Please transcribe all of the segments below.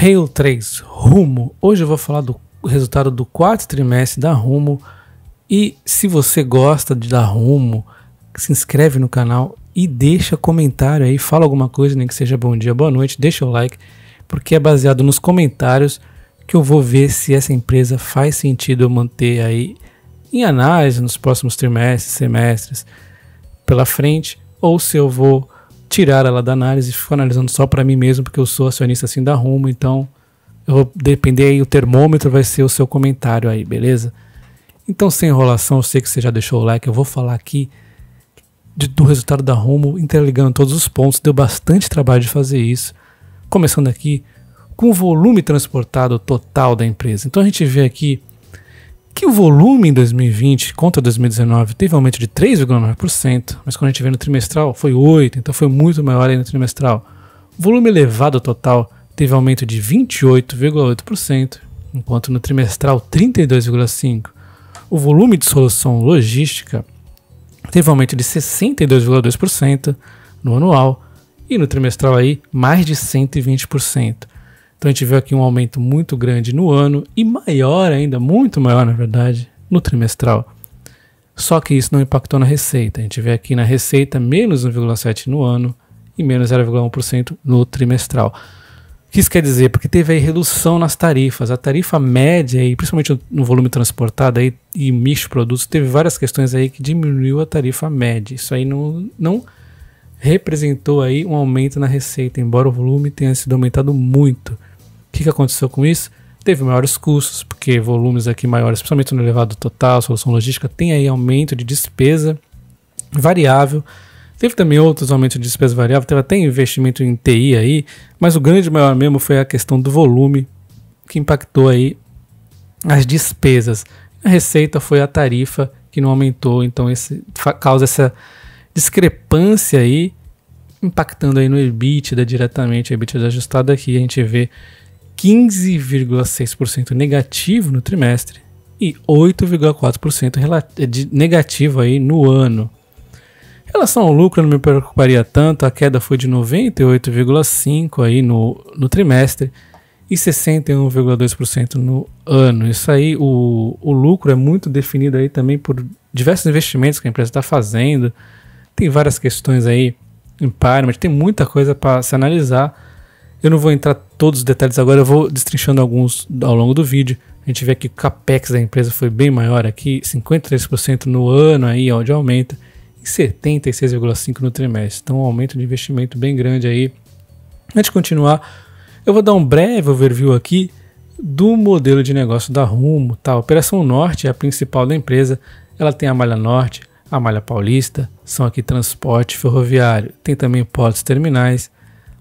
Hail 3, Rumo. Hoje eu vou falar do resultado do quarto trimestre da Rumo. E se você gosta de dar Rumo, se inscreve no canal e deixa comentário aí, fala alguma coisa, nem que seja bom dia, boa noite, deixa o like, porque é baseado nos comentários que eu vou ver se essa empresa faz sentido eu manter aí em análise nos próximos trimestres, semestres pela frente, ou se eu vou tirar ela da análise, fico analisando só para mim mesmo, porque eu sou acionista assim da Rumo, então eu vou depender aí, o termômetro vai ser o seu comentário aí, beleza? Então, sem enrolação, eu sei que você já deixou o like, eu vou falar aqui de, do resultado da Rumo, interligando todos os pontos, deu bastante trabalho de fazer isso. Começando aqui com o volume transportado total da empresa. Então a gente vê aqui que o volume em 2020 contra 2019 teve um aumento de 3,9%, mas quando a gente vê no trimestral foi 8%, então foi muito maior aí no trimestral. O volume elevado total teve aumento de 28,8%, enquanto no trimestral 32,5%. O volume de solução logística teve aumento de 62,2% no anual e no trimestral aí mais de 120%. Então a gente viu aqui um aumento muito grande no ano e maior ainda, muito maior na verdade, no trimestral. Só que isso não impactou na receita. A gente vê aqui na receita menos 1,7% no ano e menos 0,1% no trimestral. O que isso quer dizer? Porque teve aí redução nas tarifas. A tarifa média, aí, principalmente no volume transportado aí, e mix produtos, teve várias questões aí que diminuiu a tarifa média. Isso aí não, não representou aí um aumento na receita, embora o volume tenha sido aumentado muito que, que aconteceu com isso? Teve maiores custos, porque volumes aqui maiores, principalmente no elevado total, solução logística, tem aí aumento de despesa variável. Teve também outros aumentos de despesa variável, teve até investimento em TI aí, mas o grande maior mesmo foi a questão do volume que impactou aí as despesas. A receita foi a tarifa que não aumentou, então esse causa essa discrepância aí impactando aí no EBITDA diretamente, a EBITDA ajustada aqui a gente vê 15,6% negativo no trimestre e 8,4% negativo aí no ano. Em relação ao lucro, não me preocuparia tanto, a queda foi de 98,5% aí no, no trimestre e 61,2% no ano. Isso aí, o, o lucro é muito definido aí também por diversos investimentos que a empresa está fazendo. Tem várias questões aí em par, mas tem muita coisa para se analisar. Eu não vou entrar todos os detalhes agora, eu vou destrinchando alguns ao longo do vídeo. A gente vê que o capex da empresa foi bem maior aqui, 53% no ano aí, onde aumenta, e 76,5 no trimestre. Então, um aumento de investimento bem grande aí. Antes de continuar, eu vou dar um breve overview aqui do modelo de negócio da Rumo, tá? A Operação Norte é a principal da empresa. Ela tem a malha norte, a malha paulista, são aqui transporte ferroviário, tem também portos terminais.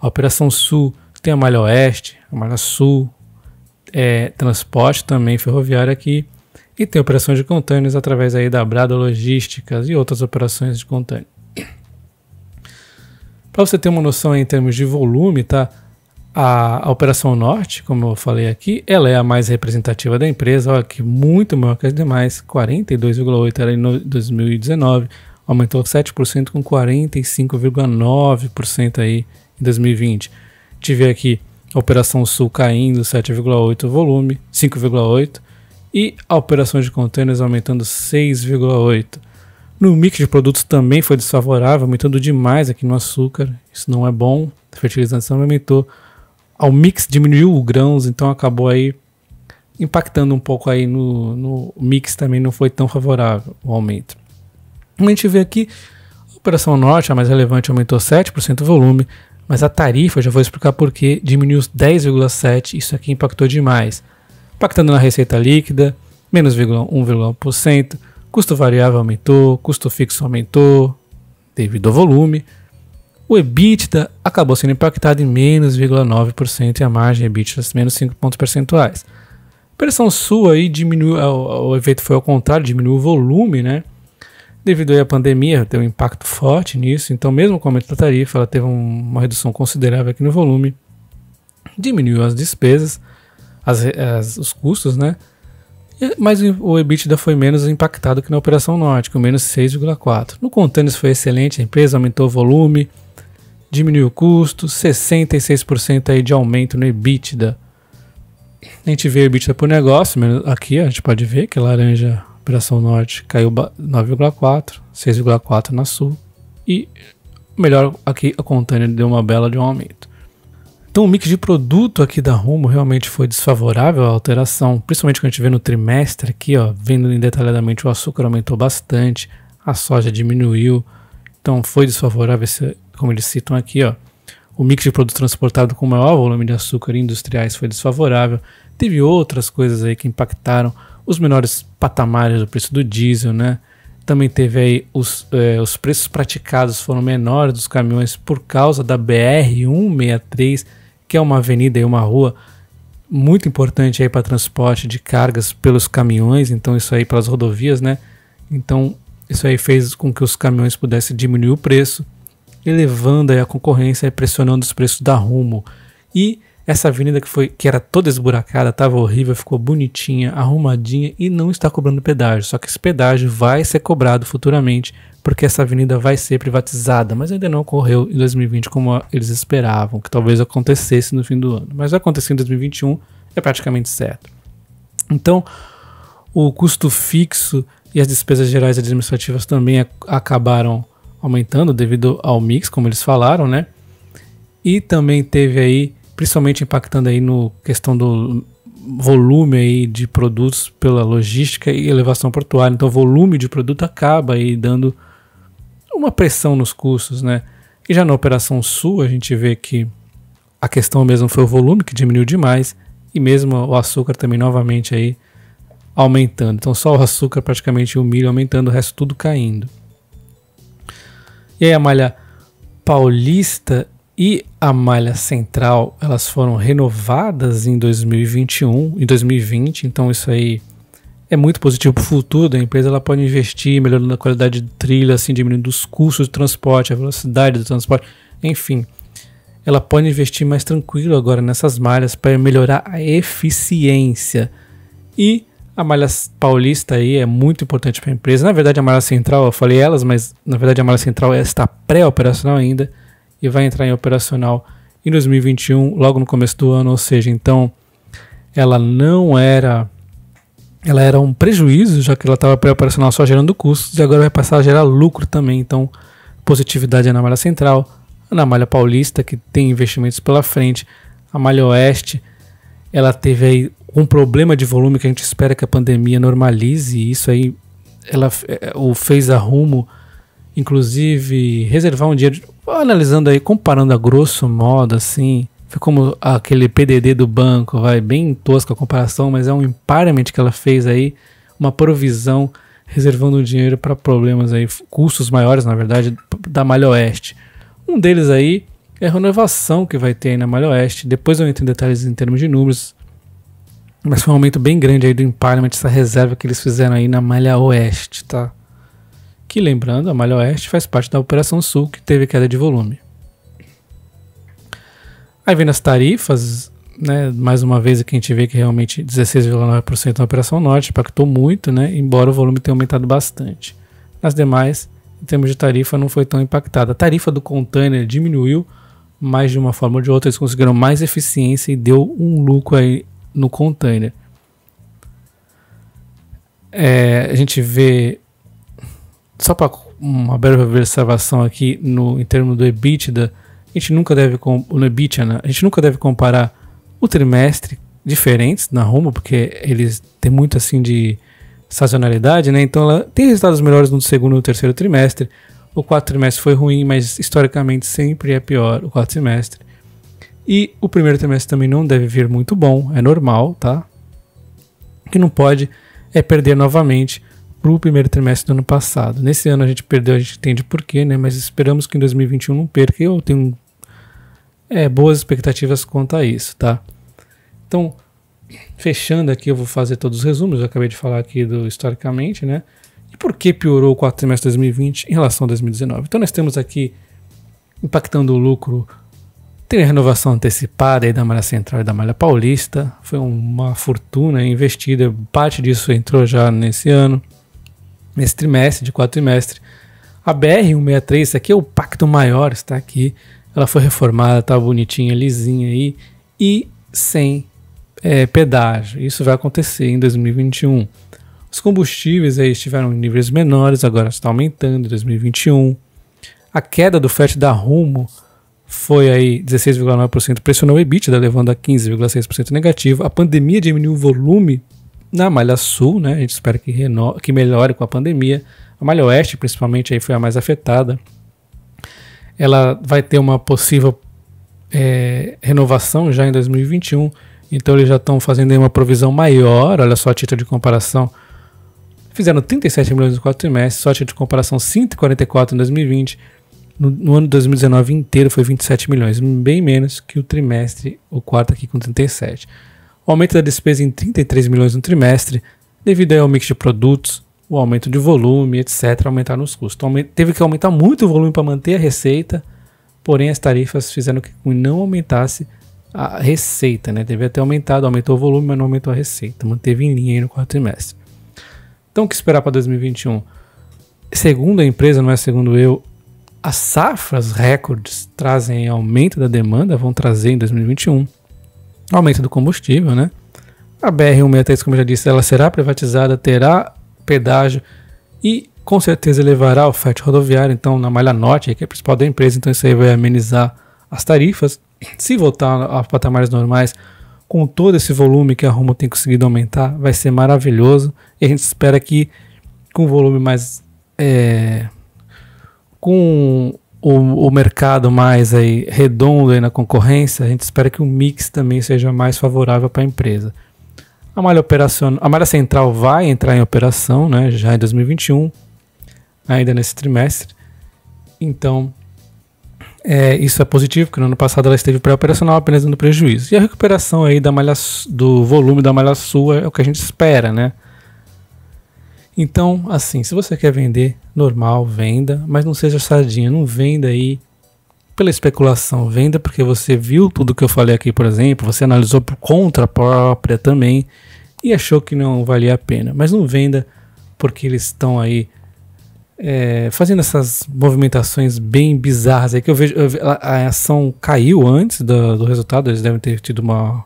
A Operação Sul tem a Malha Oeste, a Malha Sul, é, transporte também ferroviário aqui, e tem operações de contêineres através aí da Brada Logísticas e outras operações de contêiner. Para você ter uma noção em termos de volume, tá? A, a, Operação Norte, como eu falei aqui, ela é a mais representativa da empresa, olha que muito maior que as demais, 42,8 era em 2019, aumentou 7% com 45,9% aí em 2020. Tive aqui a Operação Sul caindo 7,8 volume, 5,8 e a operação de contêineres aumentando 6,8. No mix de produtos também foi desfavorável, aumentando demais aqui no açúcar. Isso não é bom. fertilização aumentou. Ao mix diminuiu o grãos, então acabou aí impactando um pouco aí no, no mix também não foi tão favorável o aumento. A gente vê aqui a Operação Norte, a mais relevante, aumentou 7% o volume, mas a tarifa, já vou explicar por que, diminuiu 10,7%, isso aqui impactou demais. Impactando na receita líquida, menos 1,1%, custo variável aumentou, custo fixo aumentou, devido ao volume. O EBITDA acabou sendo impactado em menos 0,9% e a margem EBITDA menos 5 pontos percentuais. A pressão sua aí diminuiu, o, o efeito foi ao contrário, diminuiu o volume, né? Devido à pandemia, teve um impacto forte nisso, então mesmo com o aumento da tarifa, ela teve uma redução considerável aqui no volume, diminuiu as despesas, as, as, os custos, né? Mas o EBITDA foi menos impactado que na Operação Norte, com menos 6,4. No Containers foi excelente, a empresa aumentou o volume, diminuiu o custo, 66% aí de aumento no EBITDA. A gente vê o EBITDA por negócio, aqui a gente pode ver que laranja Operação Norte caiu 9,4, 6,4 na Sul e melhor aqui a Contânia deu uma bela de um aumento. Então o mix de produto aqui da Rumo realmente foi desfavorável à alteração, principalmente quando a gente vê no trimestre aqui, ó, vendo detalhadamente o açúcar aumentou bastante, a soja diminuiu, então foi desfavorável, esse, como eles citam aqui, ó. O mix de produto transportado com maior volume de açúcar industriais foi desfavorável. Teve outras coisas aí que impactaram, os menores patamares do preço do diesel, né? Também teve aí os, é, os preços praticados foram menores dos caminhões por causa da BR-163, que é uma avenida e uma rua muito importante aí para transporte de cargas pelos caminhões, então isso aí pelas rodovias, né? Então isso aí fez com que os caminhões pudessem diminuir o preço, elevando aí a concorrência e pressionando os preços da Rumo. E essa avenida que foi que era toda esburacada, estava horrível, ficou bonitinha, arrumadinha e não está cobrando pedágio. Só que esse pedágio vai ser cobrado futuramente, porque essa avenida vai ser privatizada, mas ainda não ocorreu em 2020 como eles esperavam, que talvez acontecesse no fim do ano. Mas vai acontecer em 2021, é praticamente certo. Então, o custo fixo e as despesas gerais administrativas também acabaram aumentando devido ao mix, como eles falaram, né? E também teve aí principalmente impactando aí no questão do volume aí de produtos pela logística e elevação portuária. Então, o volume de produto acaba aí dando uma pressão nos custos, né? E já na operação sul, a gente vê que a questão mesmo foi o volume que diminuiu demais e mesmo o açúcar também novamente aí aumentando. Então, só o açúcar praticamente e o milho aumentando, o resto tudo caindo. E aí a malha paulista e a malha central, elas foram renovadas em 2021, em 2020, então isso aí é muito positivo para o futuro da empresa. Ela pode investir melhorando a qualidade de trilha, assim, diminuindo os custos de transporte, a velocidade do transporte, enfim. Ela pode investir mais tranquilo agora nessas malhas para melhorar a eficiência. E a malha paulista aí é muito importante para a empresa. Na verdade, a malha central, eu falei elas, mas na verdade a malha central está pré-operacional ainda e vai entrar em operacional em 2021, logo no começo do ano, ou seja, então ela não era ela era um prejuízo, já que ela estava pré-operacional só gerando custos e agora vai passar a gerar lucro também, então positividade é na malha central, na malha paulista que tem investimentos pela frente, a malha oeste, ela teve aí um problema de volume que a gente espera que a pandemia normalize, e isso aí ela é, o fez a rumo inclusive reservar um dinheiro analisando aí, comparando a grosso modo, assim, foi como aquele PDD do banco, vai bem tosca a comparação, mas é um impairment que ela fez aí, uma provisão reservando dinheiro para problemas aí, custos maiores, na verdade, da Malha Oeste. Um deles aí é a renovação que vai ter aí na Malha Oeste. Depois eu entro em detalhes em termos de números, mas foi um aumento bem grande aí do impairment, essa reserva que eles fizeram aí na Malha Oeste, tá? que, lembrando, a Malha Oeste faz parte da Operação Sul, que teve queda de volume. Aí vem as tarifas, né, mais uma vez aqui a gente vê que realmente 16,9% na Operação Norte impactou muito, né, embora o volume tenha aumentado bastante. Nas demais, em termos de tarifa, não foi tão impactada. A tarifa do container diminuiu, mas de uma forma ou de outra eles conseguiram mais eficiência e deu um lucro aí no container. É, a gente vê só para uma breve observação aqui no em termos do EBITDA, a gente nunca deve no EBITDA, né? a gente nunca deve comparar o trimestre diferentes na Roma, porque eles têm muito assim de sazonalidade, né? Então ela tem resultados melhores no segundo e no terceiro trimestre. O quarto trimestre foi ruim, mas historicamente sempre é pior o quarto trimestre. E o primeiro trimestre também não deve vir muito bom, é normal, tá? O que não pode é perder novamente para o primeiro trimestre do ano passado. Nesse ano a gente perdeu, a gente entende porquê, né? Mas esperamos que em 2021 não perca. Eu tenho é, boas expectativas quanto a isso, tá? Então, fechando aqui, eu vou fazer todos os resumos. Eu acabei de falar aqui do historicamente, né? E por que piorou o quarto trimestre de 2020 em relação a 2019? Então, nós temos aqui impactando o lucro. Tem a renovação antecipada aí da Malha Central e da Malha Paulista. Foi uma fortuna é investida. Parte disso entrou já nesse ano nesse trimestre, de quatro A BR-163, isso aqui é o pacto maior, está aqui. Ela foi reformada, tá bonitinha, lisinha aí. E sem é, pedágio. Isso vai acontecer em 2021. Os combustíveis aí estiveram em níveis menores, agora está aumentando em 2021. A queda do FET da Rumo foi aí 16,9%, pressionou o EBITDA, levando a 15,6% negativo. A pandemia diminuiu o volume na Malha Sul, né? A gente espera que, reno... que melhore com a pandemia. A Malha Oeste, principalmente, aí foi a mais afetada. Ela vai ter uma possível é, renovação já em 2021. Então eles já estão fazendo uma provisão maior. Olha só a título de comparação. Fizeram 37 milhões no quarto trimestre, só a título de comparação 144 em 2020. No, no ano de 2019 inteiro foi 27 milhões, bem menos que o trimestre, o quarto aqui com 37 o aumento da despesa em 33 milhões no trimestre, devido ao mix de produtos, o aumento de volume, etc., aumentaram os custos. Então, teve que aumentar muito o volume para manter a receita, porém as tarifas fizeram que não aumentasse a receita, né? Devia ter aumentado, aumentou o volume, mas não aumentou a receita, manteve em linha no quarto trimestre. Então, o que esperar para 2021? Segundo a empresa, não é segundo eu, as safras recordes trazem aumento da demanda, vão trazer em 2021 aumento do combustível, né? A BR-163, como eu já disse, ela será privatizada, terá pedágio e com certeza elevará o frete rodoviário, então na malha norte, que é a principal da empresa, então isso aí vai amenizar as tarifas. Se voltar a patamares normais, com todo esse volume que a Rumo tem conseguido aumentar, vai ser maravilhoso. E a gente espera que com o volume mais. É, com o, o mercado mais aí redondo aí na concorrência, a gente espera que o mix também seja mais favorável para a empresa. A malha, operacional a malha central vai entrar em operação né, já em 2021, ainda nesse trimestre. Então, é, isso é positivo, porque no ano passado ela esteve pré-operacional apenas no prejuízo. E a recuperação aí da malha, do volume da malha sua é o que a gente espera, né? Então, assim, se você quer vender, normal, venda, mas não seja sardinha, não venda aí pela especulação, venda porque você viu tudo que eu falei aqui, por exemplo, você analisou por conta própria também e achou que não valia a pena, mas não venda porque eles estão aí é, fazendo essas movimentações bem bizarras aí que eu vejo. Eu, a, a, ação caiu antes do, do, resultado, eles devem ter tido uma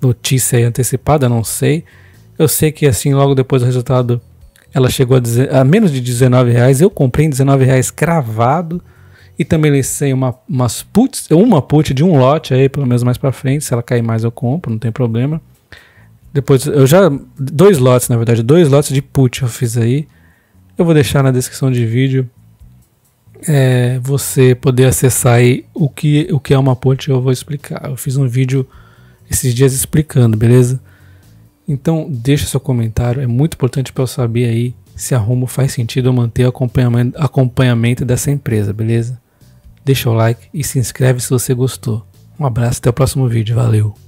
notícia antecipada, não sei. Eu sei que assim, logo depois do resultado, ela chegou a, dizer, a menos de 19 reais. Eu comprei em 19 reais cravado. E também lancei uma, umas puts, uma put de um lote aí, pelo menos mais para frente. Se ela cair mais, eu compro, não tem problema. Depois, eu já. Dois lotes, na verdade, dois lotes de put eu fiz aí. Eu vou deixar na descrição de vídeo. É, você poder acessar aí o que, o que é uma put, eu vou explicar. Eu fiz um vídeo esses dias explicando, beleza? Então, deixa seu comentário, é muito importante para eu saber aí se a Rumo faz sentido eu manter acompanhamento, acompanhamento dessa empresa, beleza? Deixa o like e se inscreve se você gostou. Um abraço, até o próximo vídeo, valeu!